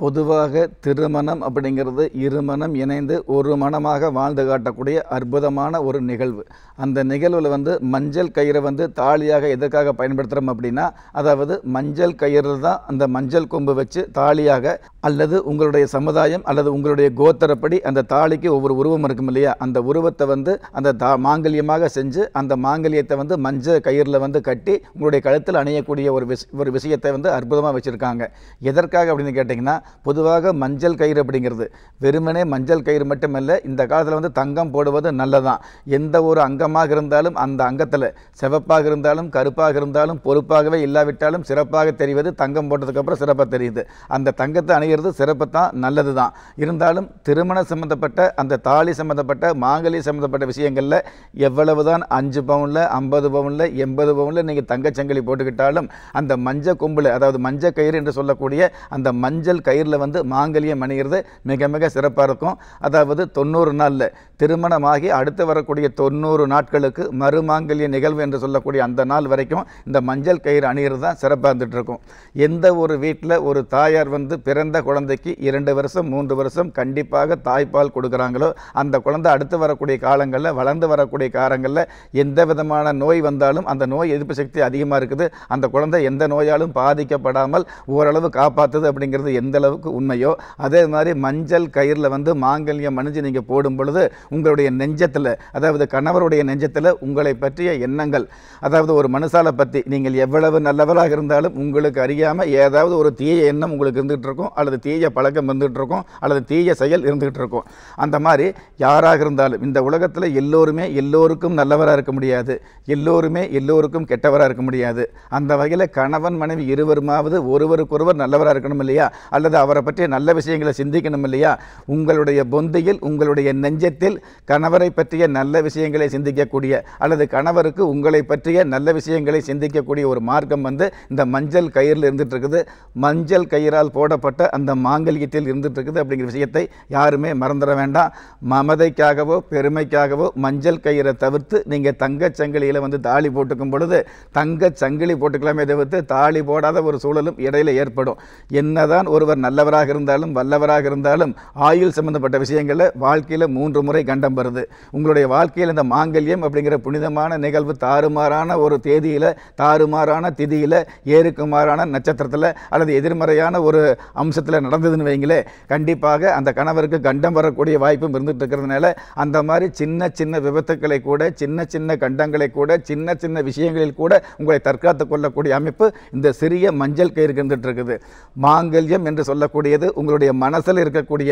பொதுவாக திருமணம் அப்படிங்கிறது இருமணம் இணைந்து ஒரு மனமாக வாழ்ந்து காட்டக்கூடிய அற்புதமான ஒரு நிகழ்வு அந்த நிகழ்வில் வந்து மஞ்சள் கயிறை வந்து தாலியாக எதற்காக பயன்படுத்துகிறோம் அப்படின்னா அதாவது மஞ்சள் கயிறு தான் அந்த மஞ்சள் கொம்பு வச்சு தாலியாக அல்லது உங்களுடைய சமுதாயம் அல்லது உங்களுடைய கோத்தரப்படி அந்த தாலிக்கு ஒவ்வொரு உருவம் இருக்கும் இல்லையா அந்த உருவத்தை வந்து அந்த தா மாங்கல்யமாக செஞ்சு அந்த மாங்கல்யத்தை வந்து மஞ்சள் கயிறில் வந்து கட்டி உங்களுடைய கழுத்தில் அணியக்கூடிய ஒரு விஷ ஒரு விஷயத்தை வந்து அற்புதமாக வச்சுருக்காங்க எதற்காக அப்படின்னு கேட்டிங்கன்னா பொதுவாக மஞ்சள் கயிறு அப்படிங்கிறது வெறுமனே மஞ்சள் கயிறு மட்டுமல்ல இந்த காலத்தில் வந்து தங்கம் போடுவது நல்லதான் எந்த ஒரு அங்கமாக இருந்தாலும் அந்த அங்கத்தில் சிவப்பாக இருந்தாலும் கருப்பாக இருந்தாலும் பொறுப்பாகவே இல்லாவிட்டாலும் சிறப்பாக தெரிவது தங்கம் போட்டதுக்கப்புறம் சிறப்பாக தெரியுது அந்த தங்கத்தை அணிகிறது சிறப்பு தான் நல்லது தான் இருந்தாலும் திருமணம் சம்மந்தப்பட்ட அந்த தாலி சம்மந்தப்பட்ட மாங்கலி சம்மந்தப்பட்ட விஷயங்களில் எவ்வளவு தான் அஞ்சு பவுனில் ஐம்பது பவுனில் எண்பது பவுனில் நீங்கள் தங்கச்சங்கலி போட்டுக்கிட்டாலும் அந்த மஞ்சள் கொம்பில் அதாவது மஞ்சள் கயிறு என்று சொல்லக்கூடிய அந்த மஞ்சள் கயிறு கயிறில் வந்து மாங்கல்யம் அணிகிறது மிக மிக சிறப்பாக இருக்கும் அதாவது தொண்ணூறு நாளில் திருமணமாகி அடுத்து வரக்கூடிய தொண்ணூறு நாட்களுக்கு மறுமாங்கல்ய நிகழ்வு என்று சொல்லக்கூடிய அந்த நாள் வரைக்கும் இந்த மஞ்சள் கயிறு அணிகிறது தான் சிறப்பாக இருந்துகிட்ருக்கும் இருக்கும் எந்த ஒரு வீட்டில் ஒரு தாயார் வந்து பிறந்த குழந்தைக்கு இரண்டு வருஷம் மூன்று வருஷம் கண்டிப்பாக தாய்ப்பால் கொடுக்குறாங்களோ அந்த குழந்தை அடுத்து வரக்கூடிய காலங்களில் வளர்ந்து வரக்கூடிய காலங்களில் எந்த விதமான நோய் வந்தாலும் அந்த நோய் எதிர்ப்பு சக்தி அதிகமாக இருக்குது அந்த குழந்தை எந்த நோயாலும் பாதிக்கப்படாமல் ஓரளவு காப்பாற்றுது அப்படிங்கிறது எந்த அளவுக்கு உண்மையோ அதே மாதிரி மஞ்சள் கயிறில் வந்து மாங்கல்யம் அணிஞ்சு நீங்கள் போடும் பொழுது உங்களுடைய நெஞ்சத்தில் அதாவது கணவருடைய நெஞ்சத்தில் உங்களை பற்றிய எண்ணங்கள் அதாவது ஒரு மனுஷாலை பற்றி நீங்கள் எவ்வளவு நல்லவராக இருந்தாலும் உங்களுக்கு அறியாமல் ஏதாவது ஒரு தீய எண்ணம் உங்களுக்கு இருந்துகிட்டு இருக்கும் அல்லது தீய பழக்கம் இருந்துகிட்டு இருக்கும் அல்லது தீய செயல் இருந்துகிட்டு இருக்கும் அந்த மாதிரி யாராக இருந்தாலும் இந்த உலகத்தில் எல்லோருமே எல்லோருக்கும் நல்லவராக இருக்க முடியாது எல்லோருமே எல்லோருக்கும் கெட்டவராக இருக்க முடியாது அந்த வகையில் கணவன் மனைவி இருவருமாவது ஒருவருக்கொருவர் நல்லவராக இருக்கணும் இல்லையா அல்லது அல்லது அவரை பற்றிய நல்ல விஷயங்களை சிந்திக்கணும் இல்லையா உங்களுடைய பொந்தியில் உங்களுடைய நெஞ்சத்தில் கணவரை பற்றிய நல்ல விஷயங்களை சிந்திக்கக்கூடிய அல்லது கணவருக்கு உங்களை பற்றிய நல்ல விஷயங்களை சிந்திக்கக்கூடிய ஒரு மார்க்கம் வந்து இந்த மஞ்சள் கயிறில் இருந்துட்டு இருக்குது மஞ்சள் கயிறால் போடப்பட்ட அந்த மாங்கல்யத்தில் இருந்துட்டு இருக்குது அப்படிங்கிற விஷயத்தை யாருமே மறந்துட வேண்டாம் மமதைக்காகவோ பெருமைக்காகவோ மஞ்சள் கயிறை தவிர்த்து நீங்கள் தங்கச் சங்கிலியில் வந்து தாலி போட்டுக்கும் பொழுது தங்கச் சங்கிலி போட்டுக்கலாமே தவிர்த்து தாலி போடாத ஒரு சூழலும் இடையில ஏற்படும் என்னதான் ஒருவர் நல்லவராக இருந்தாலும் வல்லவராக இருந்தாலும் ஆயுள் சம்பந்தப்பட்ட விஷயங்களில் வாழ்க்கையில் மூன்று முறை கண்டம் வருது உங்களுடைய வாழ்க்கையில் இந்த மாங்கல்யம் அப்படிங்கிற புனிதமான நிகழ்வு தாறுமாறான ஒரு தேதியில் தாறுமாறான திதியில் ஏறுக்குமாறான நட்சத்திரத்தில் அல்லது எதிர்மறையான ஒரு அம்சத்தில் நடந்ததுன்னு வைங்களே கண்டிப்பாக அந்த கணவருக்கு கண்டம் வரக்கூடிய வாய்ப்பும் இருந்துகிட்டு இருக்கிறதுனால அந்த மாதிரி சின்ன சின்ன விபத்துக்களை கூட சின்ன சின்ன கண்டங்களை கூட சின்ன சின்ன விஷயங்களில் கூட உங்களை தற்காத்து கொள்ளக்கூடிய அமைப்பு இந்த சிறிய மஞ்சள் கயிறு இருந்துட்டு இருக்குது மாங்கல்யம் என்று சொல்லக்கூடியது உங்களுடைய மனசில் இருக்கக்கூடிய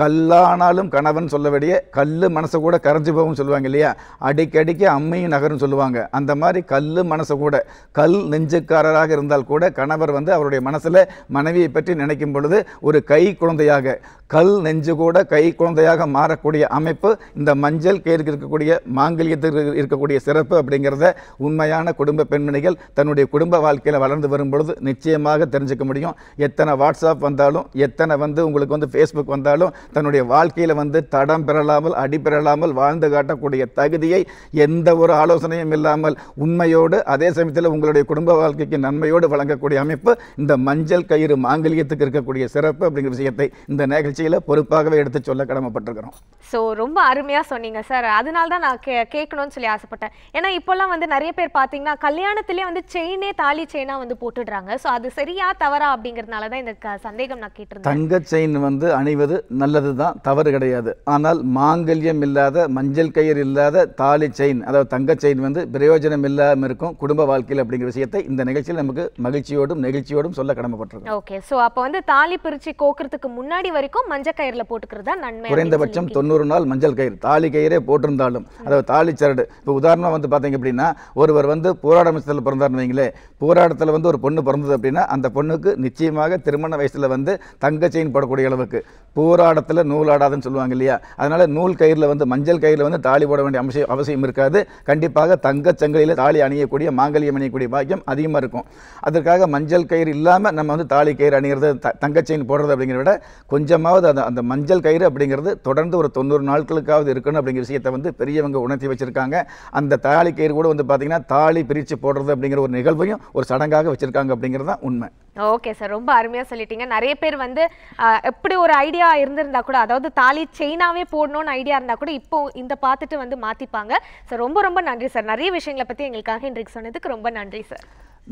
கல்லானாலும் கணவன் சொல்ல வேண்டிய கல் மனசை கூட கரைஞ்சி போகும் சொல்லுவாங்க இல்லையா அடிக்கடிக்கு அம்மையும் நகரும் சொல்லுவாங்க அந்த மாதிரி கல் மனசை கூட கல் நெஞ்சுக்காரராக இருந்தால் கூட கணவர் வந்து அவருடைய மனசில் மனைவியை பற்றி நினைக்கும் பொழுது ஒரு கை குழந்தையாக கல் நெஞ்சு கூட கை குழந்தையாக மாறக்கூடிய அமைப்பு இந்த மஞ்சள் கேருக்கு இருக்கக்கூடிய மாங்கல்யத்திற்கு இருக்கக்கூடிய சிறப்பு அப்படிங்கிறத உண்மையான குடும்ப பெண்மணிகள் தன்னுடைய குடும்ப வாழ்க்கையில் வளர்ந்து வரும் பொழுது நிச்சயமாக தெரிஞ்சுக்க முடியும் எத்தனை வாட்ஸ்அப் வந்தால் வந்தாலும் எத்தனை வந்து உங்களுக்கு வந்து ஃபேஸ்புக் வந்தாலும் தன்னுடைய வாழ்க்கையில் வந்து தடம் பெறலாமல் அடிபெறலாமல் வாழ்ந்து காட்டக்கூடிய தகுதியை எந்த ஒரு ஆலோசனையும் இல்லாமல் உண்மையோடு அதே சமயத்தில் உங்களுடைய குடும்ப வாழ்க்கைக்கு நன்மையோடு வழங்கக்கூடிய அமைப்பு இந்த மஞ்சள் கயிறு மாங்கல்யத்துக்கு இருக்கக்கூடிய சிறப்பு அப்படிங்கிற விஷயத்தை இந்த நிகழ்ச்சியில் பொறுப்பாகவே எடுத்து சொல்ல கடமைப்பட்டிருக்கிறோம் ஸோ ரொம்ப அருமையாக சொன்னீங்க சார் அதனால தான் நான் கே கேட்கணும்னு சொல்லி ஆசைப்பட்டேன் ஏன்னா இப்போல்லாம் வந்து நிறைய பேர் பார்த்தீங்கன்னா கல்யாணத்திலே வந்து செயினே தாலி செயினாக வந்து போட்டுடுறாங்க ஸோ அது சரியா தவறா அப்படிங்கிறதுனால தான் இந்த சந்தேகம் சந்தேகம் நான் கேட்டிருந்தேன் தங்க செயின் வந்து அணிவது நல்லது தான் தவறு கிடையாது ஆனால் மாங்கல்யம் இல்லாத மஞ்சள் கயிறு இல்லாத தாலி செயின் அதாவது தங்க செயின் வந்து பிரயோஜனம் இல்லாமல் இருக்கும் குடும்ப வாழ்க்கையில் அப்படிங்கிற விஷயத்தை இந்த நிகழ்ச்சியில் நமக்கு மகிழ்ச்சியோடும் நெகிழ்ச்சியோடும் சொல்ல கடமைப்பட்டிருக்கோம் ஓகே ஸோ அப்போ வந்து தாலி பிரிச்சு கோக்கிறதுக்கு முன்னாடி வரைக்கும் மஞ்சள் கயிறில் போட்டுக்கிறது தான் நன்மை குறைந்தபட்சம் தொண்ணூறு நாள் மஞ்சள் கயிறு தாலி கயிறே போட்டிருந்தாலும் அதாவது தாலி சரடு இப்போ உதாரணமாக வந்து பார்த்தீங்க அப்படின்னா ஒருவர் வந்து போராட அமைச்சத்தில் பிறந்தார்னு வைங்களேன் போராட்டத்தில் வந்து ஒரு பொண்ணு பிறந்தது அப்படின்னா அந்த பொண்ணுக்கு நிச்சயமாக திருமண வயசில் வந்து வந்து தங்க செயின் போடக்கூடிய அளவுக்கு போராடத்தில் நூலாடாதுன்னு சொல்லுவாங்க இல்லையா அதனால் நூல் கயிறில் வந்து மஞ்சள் கயிறில் வந்து தாலி போட வேண்டிய அவசியம் அவசியம் இருக்காது கண்டிப்பாக தங்கச்சங்கிலியில் தாலி அணியக்கூடிய மாங்கல்யம் அணியக்கூடிய பாக்கியம் அதிகமாக இருக்கும் அதற்காக மஞ்சள் கயிறு இல்லாமல் நம்ம வந்து தாலி கயிறு அணிகிறது த தங்கச்செயின் போடுறது அப்படிங்கிறத விட கொஞ்சமாவது அந்த அந்த மஞ்சள் கயிறு அப்படிங்கிறது தொடர்ந்து ஒரு தொண்ணூறு நாட்களுக்காவது இருக்கணும் அப்படிங்கிற விஷயத்தை வந்து பெரியவங்க உணர்த்தி வச்சுருக்காங்க அந்த தாலி கயிறு கூட வந்து பார்த்திங்கன்னா தாலி பிரித்து போடுறது அப்படிங்கிற ஒரு நிகழ்வையும் ஒரு சடங்காக வச்சுருக்காங்க அப்படிங்கிறது தான் உண்மை ஓகே சார் ரொம்ப அருமையாக சொல்லிட்டீங்க நிறைய நிறைய பேர் வந்து எப்படி ஒரு ஐடியா இருந்திருந்தா கூட அதாவது தாலி செயினாவே போடணும்னு ஐடியா இருந்தா கூட இப்போ இந்த பார்த்துட்டு வந்து மாத்திப்பாங்க சார் ரொம்ப ரொம்ப நன்றி சார் நிறைய விஷயங்களை பத்தி எங்களுக்காக இன்றைக்கு சொன்னதுக்கு ரொம்ப நன்றி சார்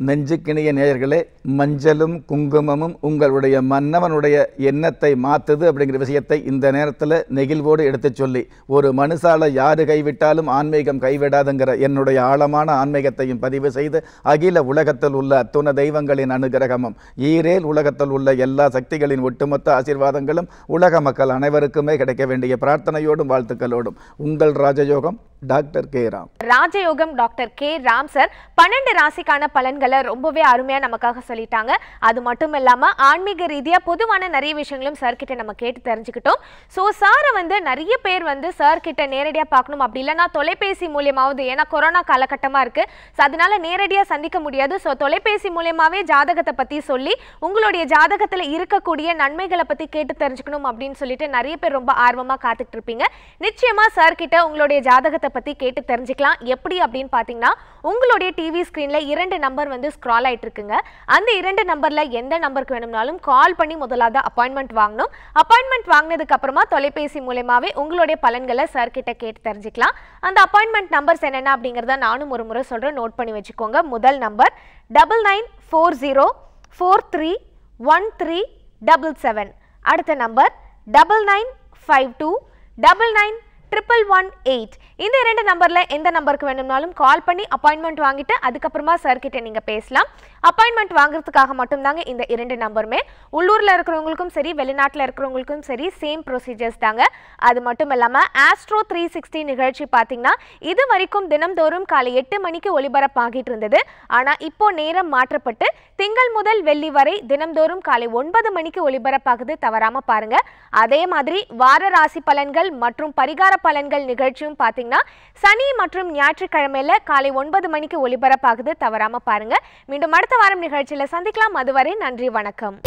நெஞ்சுக்கிணிய நேயர்களே மஞ்சளும் குங்குமமும் உங்களுடைய மன்னவனுடைய எண்ணத்தை மாற்றுது அப்படிங்கிற விஷயத்தை இந்த நேரத்தில் நெகிழ்வோடு எடுத்துச் சொல்லி ஒரு மனுஷால யாரு கைவிட்டாலும் ஆன்மீகம் கைவிடாதுங்கிற என்னுடைய ஆழமான ஆன்மீகத்தையும் பதிவு செய்து அகில உலகத்தில் உள்ள அத்துண தெய்வங்களின் அனுகிரகமும் ஈரேல் உலகத்தில் உள்ள எல்லா சக்திகளின் ஒட்டுமொத்த ஆசீர்வாதங்களும் உலக மக்கள் அனைவருக்குமே கிடைக்க வேண்டிய பிரார்த்தனையோடும் வாழ்த்துக்களோடும் உங்கள் ராஜயோகம் டாக்டர் கே ராம் ராஜயோகம் டாக்டர் கே ராம் சார் பன்னெண்டு ராசிக்கான பலன்களை ரொம்பவே அருமையா நமக்காக சொல்லிட்டாங்க அது மட்டும் இல்லாம ஆன்மீக ரீதியா பொதுவான நிறைய விஷயங்களும் சார்கிட்ட நம்ம கேட்டு தெரிஞ்சுக்கிட்டோம் சோ சாரை வந்து நிறைய பேர் வந்து சார்கிட்ட நேரடியா பார்க்கணும் அப்படி இல்லைன்னா தொலைபேசி மூலியமாவது ஏன்னா கொரோனா காலகட்டமா இருக்கு அதனால நேரடியா சந்திக்க முடியாது ஸோ தொலைபேசி மூலியமாவே ஜாதகத்தை பத்தி சொல்லி உங்களுடைய ஜாதகத்துல இருக்கக்கூடிய நன்மைகளை பத்தி கேட்டு தெரிஞ்சுக்கணும் அப்படின்னு சொல்லிட்டு நிறைய பேர் ரொம்ப ஆர்வமா காத்துட்டு இருப்பீங்க நிச்சயமா சார் கிட்ட உங்களுடைய ஜாதகத்தை பத்தி பற்றி கேட்டு தெரிஞ்சுக்கலாம் எப்படி அப்படின்னு பார்த்தீங்கன்னா உங்களுடைய டிவி ஸ்க்ரீனில் இரண்டு நம்பர் வந்து ஸ்க்ரால் ஆயிட்டு இருக்குங்க அந்த இரண்டு நம்பரில் எந்த நம்பருக்கு வேணும்னாலும் கால் பண்ணி முதலாவது அப்பாயின்மெண்ட் வாங்கணும் அப்பாயின்மெண்ட் வாங்கினதுக்கு அப்புறமா தொலைபேசி மூலயமாவே உங்களுடைய பலன்களை சார் கிட்ட கேட்டு தெரிஞ்சுக்கலாம் அந்த அப்பாயின்மெண்ட் நம்பர்ஸ் என்னென்ன அப்படிங்கிறத நானும் ஒரு முறை சொல்கிறேன் நோட் பண்ணி வச்சுக்கோங்க முதல் number double nine four zero four three one three double seven அடுத்த number double nine five two double nine triple one eight இந்த இரண்டு நம்பரில் எந்த நம்பருக்கு வேணும்னாலும் கால் பண்ணி அப்பாயின்மெண்ட் வாங்கிட்டு அதுக்கப்புறமா சார் கிட்ட நீங்கள் பேசலாம் அப்பாயின்மெண்ட் வாங்குறதுக்காக மட்டும்தாங்க இந்த இரண்டு நம்பருமே உள்ளூரில் இருக்கிறவங்களுக்கும் சரி வெளிநாட்டில் இருக்கிறவங்களுக்கும் சரி சேம் ப்ரொசீஜர்ஸ் தாங்க அது மட்டும் இல்லாமல் ஆஸ்ட்ரோ த்ரீ சிக்ஸ்டி நிகழ்ச்சி பார்த்தீங்கன்னா இது வரைக்கும் தினம்தோறும் காலை எட்டு மணிக்கு ஒளிபரப்பாகிட்டு இருந்தது ஆனால் இப்போ நேரம் மாற்றப்பட்டு திங்கள் முதல் வெள்ளி வரை தினம்தோறும் காலை ஒன்பது மணிக்கு ஒளிபரப்பாகுது தவறாமல் பாருங்கள் அதே மாதிரி வார ராசி பலன்கள் மற்றும் பரிகார பலன்கள் நிகழ்ச்சியும் பார்த்தீங்கன்னா பார்த்தீங்கன்னா சனி மற்றும் ஞாயிற்றுக்கிழமையில் காலை ஒன்பது மணிக்கு ஒளிபரப்பாகுது தவறாமல் பாருங்கள் மீண்டும் அடுத்த வாரம் நிகழ்ச்சியில் சந்திக்கலாம் அதுவரை நன்றி வணக்கம்